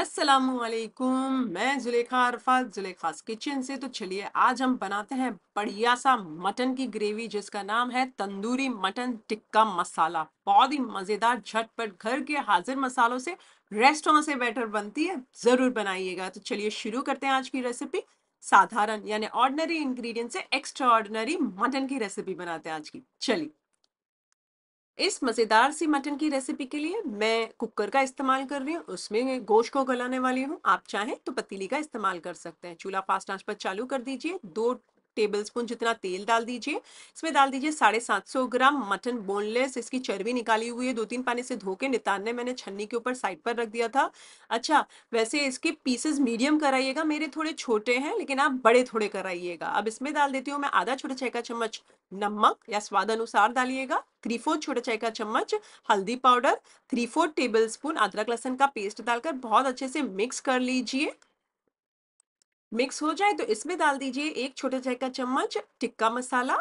असलकुम मैं जुलेखा अरफा जुलेखास किचन से तो चलिए आज हम बनाते हैं बढ़िया सा मटन की ग्रेवी जिसका नाम है तंदूरी मटन टिक्का मसाला बहुत ही मज़ेदार झटपट घर के हाजिर मसालों से रेस्टोरों से बेटर बनती है ज़रूर बनाइएगा तो चलिए शुरू करते हैं आज की रेसिपी साधारण यानी ऑर्डनरी इन्ग्रीडियंट से एक्स्ट्रा ऑर्डनरी मटन की रेसिपी बनाते हैं आज की चलिए इस मज़ेदार सी मटन की रेसिपी के लिए मैं कुकर का इस्तेमाल कर रही हूँ उसमें गोश्त को गलाने वाली हूँ आप चाहें तो पतीली का इस्तेमाल कर सकते हैं चूल्हा फास्ट आंच पर चालू कर दीजिए दो टेबलस्पून जितना तेल डाल दीजिए इसमें डाल दीजिए साढ़े सात सौ ग्राम मटन बोनलेस इसकी चर्बी निकाली हुई है दो तीन पानी से धो के नितारने मैंने छन्नी के ऊपर साइड पर रख दिया था अच्छा वैसे इसके पीसेस मीडियम कराइएगा मेरे थोड़े छोटे हैं लेकिन आप बड़े थोड़े कराइएगा अब इसमें डाल देती हूँ मैं आधा छोटा चाय का चम्मच नमक या स्वाद अनुसार डालिएगा थ्री फोर्थ छोटा चाय का चम्मच हल्दी powder three fourth tablespoon अदरक लहसन का पेस्ट डालकर बहुत अच्छे से मिक्स कर लीजिए मिक्स हो जाए तो इसमें डाल दीजिए एक छोटा चाय का चम्मच टिक्का मसाला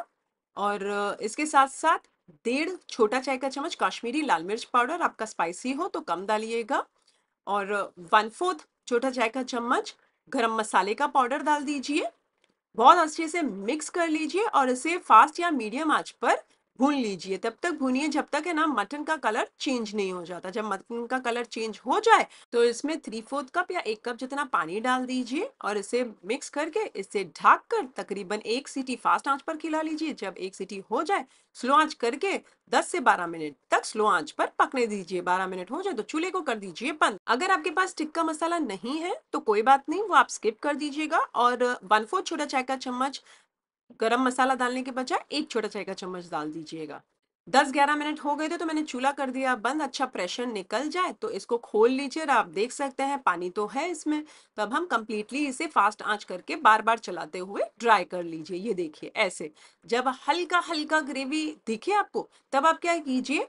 और इसके साथ साथ डेढ़ छोटा चाय का चम्मच काश्मीरी लाल मिर्च पाउडर आपका स्पाइसी हो तो कम डालिएगा और वन फोर्थ छोटा चाय का चम्मच गरम मसाले का पाउडर डाल दीजिए बहुत अच्छे से मिक्स कर लीजिए और इसे फास्ट या मीडियम आंच पर भून लीजिए तब तक भूनिए जब तक है ना मटन का कलर चेंज नहीं हो जाता जब मटन का कलर चेंज हो जाए तो इसमें थ्री फोर्थ कप या एक कप जितना पानी डाल दीजिए और इसे मिक्स करके इसे ढाक कर तकरीबन एक सीटी फास्ट आंच पर खिला लीजिए जब एक सीटी हो जाए स्लो आंच करके 10 से 12 मिनट तक स्लो आंच पर पकने दीजिए 12 मिनट हो जाए तो चूल्हे को कर दीजिए बंद अगर आपके पास टिक्का मसाला नहीं है तो कोई बात नहीं वो आप स्किप कर दीजिएगा और वन फोर्थ छोटा चाय का चम्मच गरम मसाला डालने के बजाय एक छोटा चाय का चम्मच डाल दीजिएगा दस ग्यारह मिनट हो गए थे तो मैंने चूल्हा कर दिया बंद अच्छा प्रेशर निकल जाए तो इसको खोल लीजिए और आप देख सकते हैं पानी तो है इसमें तो अब हम कम्प्लीटली इसे फास्ट आंच करके बार बार चलाते हुए ड्राई कर लीजिए ये देखिए ऐसे जब हल्का हल्का ग्रेवी दिखे आपको तब आप क्या कीजिए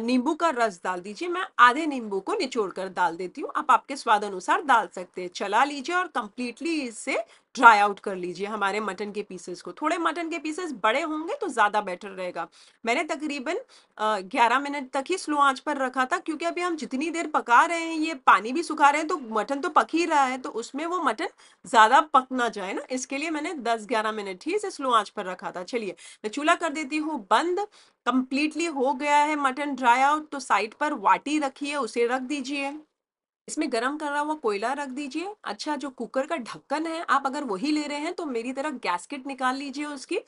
नींबू का रस डाल दीजिए मैं आधे नींबू को निचोड़ कर डाल देती हूँ आप आपके स्वाद अनुसार डाल सकते हैं चला लीजिए और कम्प्लीटली इसे ट्राई आउट कर लीजिए हमारे मटन के पीसेस को थोड़े मटन के पीसेस बड़े होंगे तो ज़्यादा बेटर रहेगा मैंने तकरीबन ग्यारह मिनट तक ही स्लो आंच पर रखा था क्योंकि अभी हम जितनी देर पका रहे हैं ये पानी भी सुखा रहे हैं तो मटन तो पक ही रहा है तो उसमें वो मटन ज़्यादा पक ना जाए ना इसके लिए मैंने दस ग्यारह मिनट ही इसे स्लो आँच पर रखा था चलिए मैं चूल्हा कर देती हूँ बंद कम्प्लीटली हो गया है मटन ड्राई आउट तो साइड पर वाटी रखिए उसे रख दीजिए इसमें गरम करा हुआ कोयला रख दीजिए अच्छा जो कुकर का ढक्कन है आप अगर वही ले रहे हैं तो मेरी तरह गैसकेट निकाल लीजिए उसकी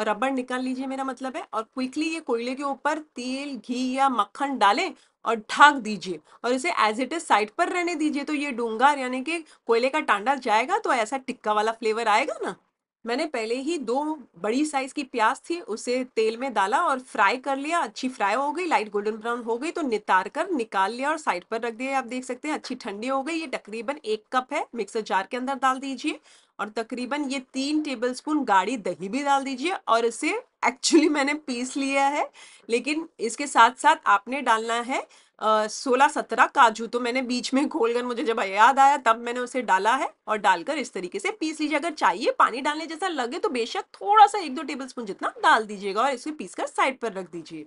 और रबड़ निकाल लीजिए मेरा मतलब है और क्विकली ये कोयले के ऊपर तेल घी या मक्खन डालें और ढाक दीजिए और इसे एज इट इज साइड पर रहने दीजिए तो ये डूंगार यानी कि कोयले का टांडा जाएगा तो ऐसा टिक्का वाला फ्लेवर आएगा ना मैंने पहले ही दो बड़ी साइज की प्याज थी उसे तेल में डाला और फ्राई कर लिया अच्छी फ्राई हो गई लाइट गोल्डन ब्राउन हो गई तो नितार कर निकाल लिया और साइड पर रख दिया आप देख सकते हैं अच्छी ठंडी हो गई ये तकरीबन एक कप है मिक्सर जार के अंदर डाल दीजिए और तकरीबन ये तीन टेबल स्पून गाढ़ी दही भी डाल दीजिए और इसे एक्चुअली मैंने पीस लिया है लेकिन इसके साथ साथ आपने डालना है सोलह सत्रह काजू तो मैंने बीच में खोलकर मुझे जब याद आया तब मैंने उसे डाला है और डालकर इस तरीके से पीस लीजिए अगर चाहिए पानी डालने जैसा लगे तो बेशक थोड़ा सा एक दो टेबल स्पून जितना डाल दीजिएगा और इसे पीस कर साइड पर रख दीजिए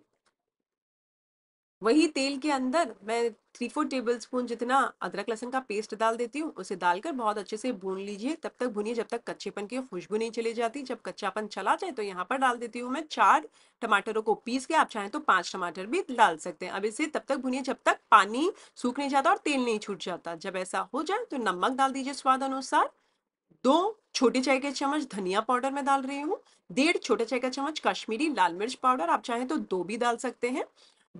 वही तेल के अंदर मैं थ्री फोर टेबल स्पून जितना अदरक लहसन का पेस्ट डाल देती हूँ उसे डालकर बहुत अच्छे से भून लीजिए तब तक भूनिए जब तक कच्चेपन की खुशबू नहीं चली जाती जब कच्चापन चला जाए तो यहाँ पर डाल देती हूँ मैं चार टमाटरों को पीस के आप चाहें तो पांच टमाटर भी डाल सकते हैं अब इसे तब तक भूनिए जब तक पानी सूख नहीं जाता और तेल नहीं छूट जाता जब ऐसा हो जाए तो नमक डाल दीजिए स्वाद अनुसार दो छोटे चाय के चम्मच धनिया पाउडर में डाल रही हूँ डेढ़ छोटे चाय का चम्मच कश्मीरी लाल मिर्च पाउडर आप चाहें तो दो भी डाल सकते हैं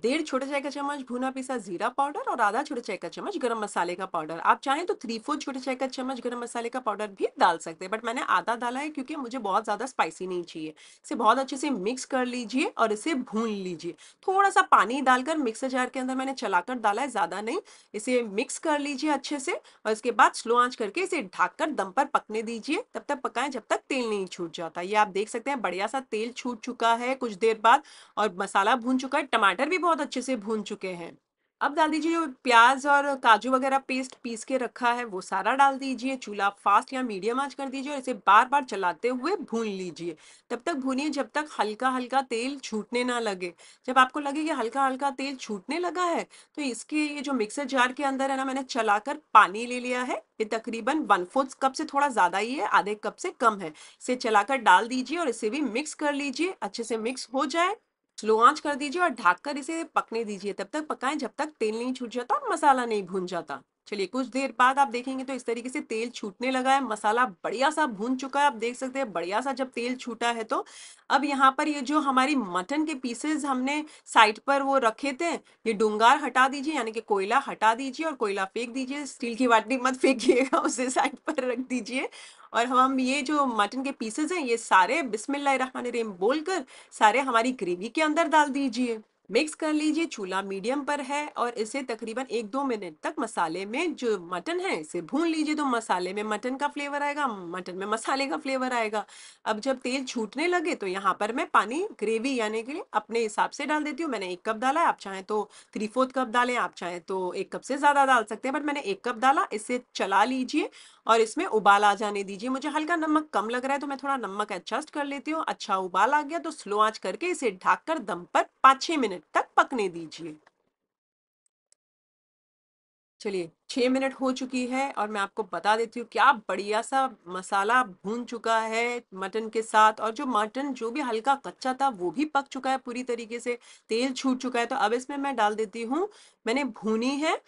डेढ़ छोटे चाय का चम्मच भुना पिसा जीरा पाउडर और आधा छोटे चाय का चम्मच गरम मसाले का पाउडर आप चाहें तो थ्री फोर छोटे चाय का चम्मच गरम मसाले का पाउडर भी डाल सकते हैं बट मैंने आधा डाला है क्योंकि मुझे बहुत ज़्यादा स्पाइसी नहीं चाहिए इसे बहुत अच्छे से मिक्स कर लीजिए और इसे भून लीजिए थोड़ा सा पानी डालकर मिक्सर जार के अंदर मैंने चलाकर डाला है ज़्यादा नहीं इसे मिक्स कर लीजिए अच्छे से और इसके बाद स्लो आंच करके इसे ढाक कर दम पर पकने दीजिए तब तक पकाएं जब तक तेल नहीं छूट जाता ये आप देख सकते हैं बढ़िया सा तेल छूट चुका है कुछ देर बाद और मसाला भून चुका है टमाटर भी बहुत अच्छे से भून चुके हैं अब डाल दीजिए जो प्याज और काजू वगैरह पेस्ट पीस के रखा है वो सारा डाल दीजिए चूल्हा फास्ट या मीडियम आंच कर दीजिए और इसे बार बार चलाते हुए भून लीजिए तब तक भूनिए जब तक हल्का हल्का तेल छूटने ना लगे जब आपको लगे कि हल्का हल्का तेल छूटने लगा है तो इसके ये जो मिक्सर जार के अंदर है ना मैंने चलाकर पानी ले लिया है ये तकरीबन वन फोर्थ कप से थोड़ा ज़्यादा ही है आधे कप से कम है इसे चलाकर डाल दीजिए और इसे भी मिक्स कर लीजिए अच्छे से मिक्स हो जाए स्लो आंच कर दीजिए और ढककर इसे पकने दीजिए तब तक पकाएं जब तक तेल नहीं छूट जाता और मसाला नहीं भून जाता चलिए कुछ देर बाद आप देखेंगे तो इस तरीके से तेल छूटने लगा है मसाला बढ़िया सा भून चुका है आप देख सकते हैं बढ़िया सा जब तेल छूटा है तो अब यहाँ पर ये जो हमारी मटन के पीसेज हमने साइड पर वो रखे थे ये डोंगार हटा दीजिए यानी कि कोयला हटा दीजिए और कोयला फेंक दीजिए स्टील की बाटनी मत फेंकिएगा उसे साइड पर रख दीजिए और हम ये जो मटन के पीसेज हैं ये सारे रेम बोलकर सारे हमारी ग्रेवी के अंदर डाल दीजिए मिक्स कर लीजिए चूल्हा मीडियम पर है और इसे तकरीबन एक दो मिनट तक मसाले में जो मटन है इसे भून लीजिए तो मसाले में मटन का फ्लेवर आएगा मटन में मसाले का फ्लेवर आएगा अब जब तेल छूटने लगे तो यहाँ पर मैं पानी ग्रेवी यानी कि अपने हिसाब से डाल देती हूँ मैंने एक कप डाला है आप चाहें तो थ्री फोर्थ कप डालें आप चाहें तो एक कप से ज़्यादा डाल सकते हैं बट मैंने एक कप डाला इसे चला लीजिए और इसमें उबाल आ जाने दीजिए मुझे हल्का नमक कम लग रहा है तो मैं थोड़ा नमक एडजस्ट कर लेती हूँ अच्छा उबाल आ गया तो स्लो आँच करके इसे ढाक दम पर पाँच छः मिनट तक पकने दीजिए चलिए छः मिनट हो चुकी है और मैं आपको बता देती हूँ क्या बढ़िया सा मसाला भून चुका है मटन के साथ और जो मटन जो भी हल्का कच्चा था वो भी पक चुका है पूरी तरीके से तेल छूट चुका है तो अब इसमें मैं डाल देती हूँ मैंने भूनी है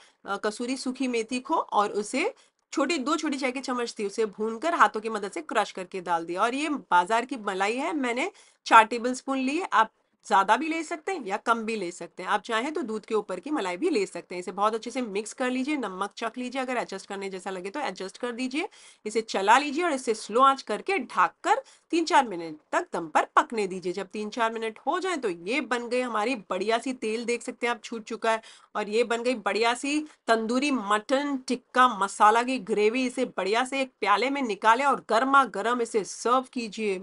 कसूरी सूखी मेथी को और उसे छोटी दो छोटी चाय की चम्मच थी उसे भूनकर हाथों की मदद से क्रश करके डाल दिया और ये बाजार की मलाई है मैंने चार टेबल स्पून लिए आप ज़्यादा भी ले सकते हैं या कम भी ले सकते हैं आप चाहें तो दूध के ऊपर की मलाई भी ले सकते हैं इसे बहुत अच्छे से मिक्स कर लीजिए नमक चख लीजिए अगर एडजस्ट करने जैसा लगे तो एडजस्ट कर दीजिए इसे चला लीजिए और इसे स्लो आंच करके ढाक कर तीन चार मिनट तक दम पर पकने दीजिए जब तीन चार मिनट हो जाए तो ये बन गई हमारी बढ़िया सी तेल देख सकते हैं आप छूट चुका है और ये बन गई बढ़िया सी तंदूरी मटन टिक्का मसाला की ग्रेवी इसे बढ़िया से एक प्याले में निकाले और गर्मा गर्म इसे सर्व कीजिए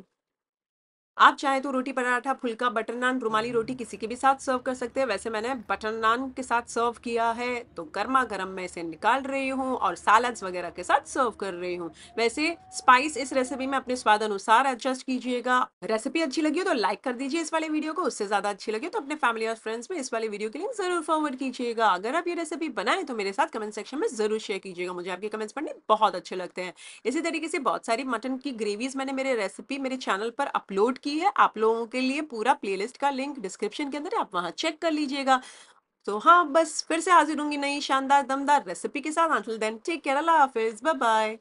आप चाहे तो रोटी पराठा फुल्का बटर नान रुमाली रोटी हम्म। किसी के भी साथ सर्व कर सकते हैं वैसे मैंने बटर नान के साथ सर्व किया है तो गर्मा गर्म मैं इसे निकाल रही हूँ और सैलड्स वगैरह के साथ सर्व कर रही हूँ वैसे स्पाइस इस रेसिपी में अपने स्वाद अनुसार एडजस्ट कीजिएगा रेसिपी अच्छी लगी हो तो लाइक कर दीजिए इस वाले वीडियो को उससे ज्यादा अच्छी लगी तो अपने फैमिली और फ्रेंड्स में इस वाले वीडियो के लिंक जरूर फॉरवर्ड कीजिएगा अगर आप ये रेसिपी बनाए तो मेरे साथ कमेंट सेक्शन में जरूर शेयर कीजिएगा मुझे आपके कमेंट्स पढ़ने बहुत अच्छे लगते हैं इसी तरीके से बहुत सारी मटन की ग्रेवीज मैंने मेरे रेसिपी मेरे चैनल पर अपलोड की है आप लोगों के लिए पूरा प्लेलिस्ट का लिंक डिस्क्रिप्शन के अंदर आप वहां चेक कर लीजिएगा तो हाँ बस फिर से हाजिर होंगी नई शानदार दमदार रेसिपी के साथ देन टेक केयर अल्लाह हाफिज बाय